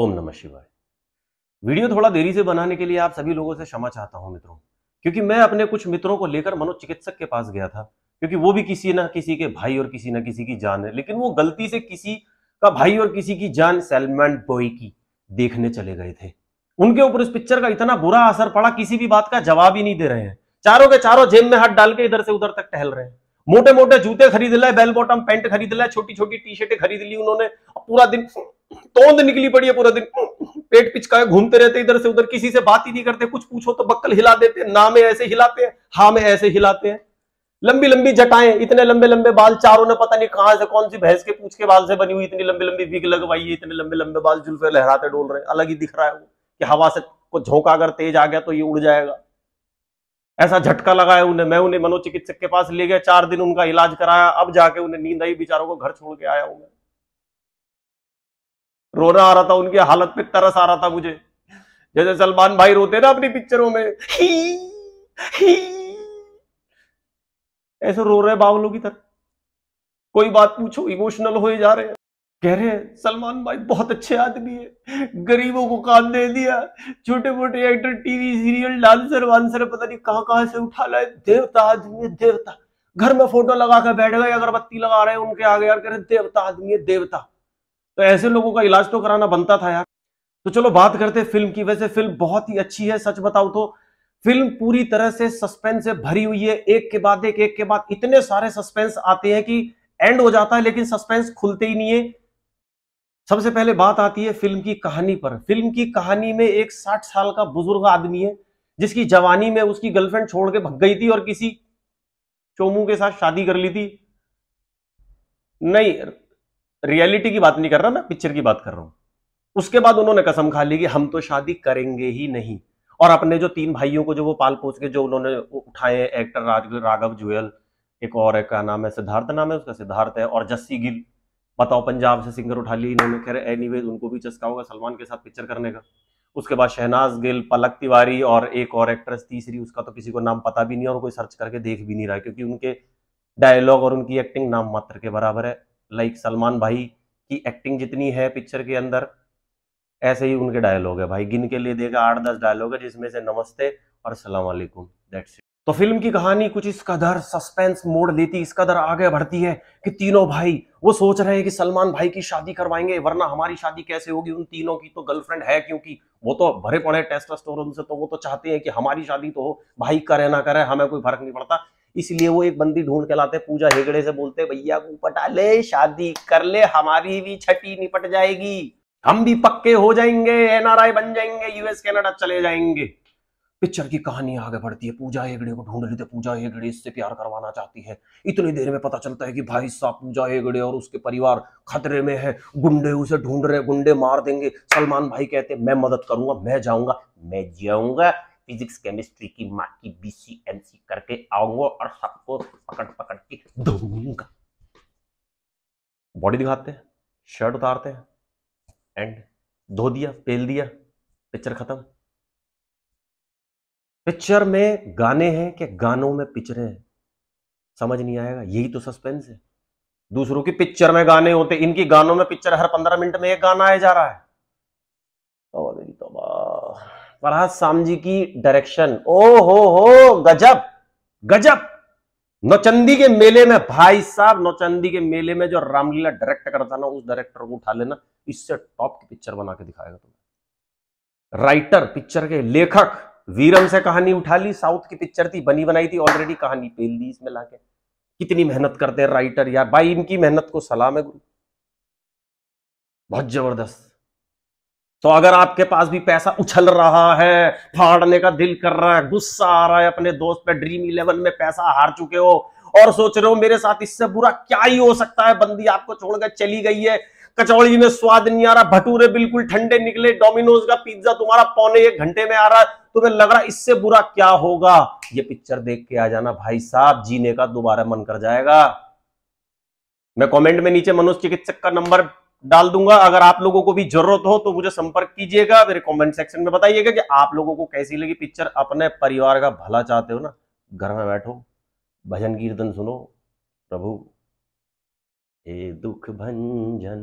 ओम नमः शिवाय वीडियो थोड़ा देरी से बनाने के लिए आप सभी लोगों से क्षमा चाहता हूं मित्रों क्योंकि मैं अपने कुछ मित्रों को लेकर मनोचिकित्सक के पास गया था क्योंकि वो भी किसी ना किसी के भाई और किसी ना किसी की जान है लेकिन वो गलती से किसी का भाई और किसी की जान सलमान बॉय की देखने चले गए थे उनके ऊपर इस पिक्चर का इतना बुरा असर पड़ा किसी भी बात का जवाब ही नहीं दे रहे हैं चारों के चारों जेब में हाथ डाल के इधर से उधर तक टहल रहे हैं मोटे मोटे जूते खरीद लाए बेल बॉटम पैंट खरीद लाए छोटी छोटी टी शर्टें खरीद ली उन्होंने पूरा दिन तोंद निकली पड़ी है पूरा दिन पेट पिचकाए घूमते रहते इधर से उधर किसी से बात ही नहीं करते कुछ पूछो तो बक्कल हिला देते हैं ना में ऐसे हिलाते हैं हा में ऐसे हिलाते हैं लंबी लंबी जटाएं इतने लंबे लंबे बाल चारों ने पता नहीं कहां से कौन सी भैंस के पूछ के बाल से बनी हुई इतनी लंबी लंबी विग लगवाई है इतने लंबे लंबे बाल जुल्फे लहराते डोल रहे अलग ही दिख रहा है वो कि हवा से को झोंका अगर तेज आ गया तो ये उड़ जाएगा ऐसा झटका लगाया उन्हें मैं उन्हें मनोचिकित्सक के पास ले गया चार दिन उनका इलाज कराया अब जाके उन्हें नींद आई बेचारों को घर छोड़ के आया हूं मैं रोना आ रहा था उनकी हालत पे तरस आ रहा था मुझे जैसे सलमान भाई रोते ना अपनी पिक्चरों में ही ही ऐसे रो रहे बावलों की तरह कोई बात पूछो इमोशनल हो जा रहे हैं कह रहे हैं सलमान भाई बहुत अच्छे आदमी है गरीबों को काम दे दिया छोटे मोटे एक्टर टीवी सीरियल डांसर वांसर पता नहीं कहाँ कहाँ से उठा लाए देवता आदमी है देवता घर में फोटो लगा कर बैठ गए अगरबत्ती लगा रहे हैं उनके आगे यार कह रहे देवता आदमी है देवता तो ऐसे लोगों का इलाज तो कराना बनता था यार तो चलो बात करते हैं फिल्म की वैसे फिल्म बहुत ही अच्छी है सच बताओ तो फिल्म पूरी तरह से सस्पेंस से भरी हुई है एक के बाद एक एक के बाद इतने सारे सस्पेंस आते हैं कि एंड हो जाता है लेकिन सस्पेंस खुलते ही नहीं है सबसे पहले बात आती है फिल्म की कहानी पर फिल्म की कहानी में एक साठ साल का बुजुर्ग आदमी है जिसकी जवानी में उसकी गर्लफ्रेंड छोड़ के भग गई थी और किसी चोमू के साथ शादी कर ली थी नहीं रियलिटी की बात नहीं कर रहा मैं पिक्चर की बात कर रहा हूं उसके बाद उन्होंने कसम खा ली कि हम तो शादी करेंगे ही नहीं और अपने जो तीन भाइयों को जो वो पाल पोस के जो उन्होंने उठाए एक्टर राज राघव जुएल एक और एक का नाम है सिद्धार्थ नाम है उसका सिद्धार्थ है और जस्सी गिल बताओ पंजाब से सिंगर उठा ली इन्होंने कह एनी एनी उनको भी चस्का होगा सलमान के साथ पिक्चर करने का उसके बाद शहनाज गिल पलक तिवारी और एक और एक्ट्रेस तीसरी उसका तो किसी को नाम पता भी नहीं और कोई सर्च करके देख भी नहीं रहा क्योंकि उनके डायलॉग और उनकी एक्टिंग नाम मात्र के बराबर है लाइक सलमान भाई की एक्टिंग जितनी है पिक्चर के अंदर ऐसे ही उनके डायलॉग है भाई गिन के लिए देगा आठ दस डायलॉग है जिसमें से नमस्ते और सलाम वालेकुम दैट्स इट तो फिल्म की कहानी कुछ इस कदर सस्पेंस मोड़ लेती इस कदर आगे बढ़ती है कि तीनों भाई वो सोच रहे हैं कि सलमान भाई की शादी करवाएंगे वरना हमारी शादी कैसे होगी उन तीनों की तो गर्लफ्रेंड है क्योंकि वो तो भरे पड़े टेस्टोस्टेरोन से तो वो तो चाहते हैं कि हमारी शादी तो हो भाई करे ना करे हमें कोई फर्क नहीं पड़ता इसलिए वो एक बंदी ढूंढ के लाते पूजा हेगड़े से बोलते भैया को पटा ले शादी कर ले हमारी भी छठी निपट जाएगी हम भी पक्के हो जाएंगे एनआरआई बन जाएंगे यूएस कैनेडा चले जाएंगे पिक्चर की कहानी आगे बढ़ती है पूजा हेगड़े को ढूंढ लेते पूजा हेगड़े इससे प्यार करवाना चाहती है इतनी देर में पता चलता है कि भाई साहब पूजा हेगड़े और उसके परिवार खतरे में है गुंडे उसे ढूंढ रहे गुंडे मार देंगे सलमान भाई कहते मैं मदद करूंगा मैं जाऊंगा मैं जाऊंगा फिजिक्स केमिस्ट्री की मार्क की बीसीएमसी करके आऊंगा और सबको पकड़ पकड़ के दूंगा बॉडी दिखाते हैं शर्ट उतारते हैं एंड धो दिया पेल दिया पिक्चर खत्म पिक्चर में गाने हैं कि गानों में पिक्चर है समझ नहीं आएगा यही तो सस्पेंस है दूसरों की पिक्चर में गाने होते इनकी गानों में पिक्चर हर पंद्रह मिनट में एक गाना आया जा रहा है और फरहाद जी की डायरेक्शन ओ हो हो गजब गजब नौचंदी के मेले में भाई साहब नौचंदी के मेले में जो रामलीला डायरेक्ट करता ना उस डायरेक्टर को उठा लेना इससे टॉप की पिक्चर बना के दिखाएगा तुम्हें राइटर पिक्चर के लेखक वीरम से कहानी उठा ली साउथ की पिक्चर थी बनी बनाई थी ऑलरेडी कहानी पेल दी इसमें लाके कितनी मेहनत करते हैं राइटर यार भाई इनकी मेहनत को सलाम है गुरु बहुत जबरदस्त तो अगर आपके पास भी पैसा उछल रहा है फाड़ने का दिल कर रहा है गुस्सा आ रहा है अपने दोस्त पे ड्रीम इलेवन में पैसा हार चुके हो और सोच रहे हो मेरे साथ इससे बुरा क्या ही हो सकता है बंदी आपको छोड़कर चली गई है कचौड़ी में स्वाद नहीं आ रहा भटूरे बिल्कुल ठंडे निकले डोमिनोज का पिज्जा तुम्हारा पौने एक घंटे में आ रहा है तुम्हें लग रहा इससे बुरा क्या होगा ये पिक्चर देख के आ जाना भाई साहब जीने का दोबारा मन कर जाएगा मैं कमेंट में नीचे मनोज चिकित्सक का नंबर डाल दूंगा अगर आप लोगों को भी जरूरत हो तो मुझे संपर्क कीजिएगा मेरे कमेंट सेक्शन में बताइएगा कि आप लोगों को कैसी लगी पिक्चर अपने परिवार का भला चाहते हो ना घर में बैठो भजन कीर्तन सुनो प्रभु ए दुख भंजन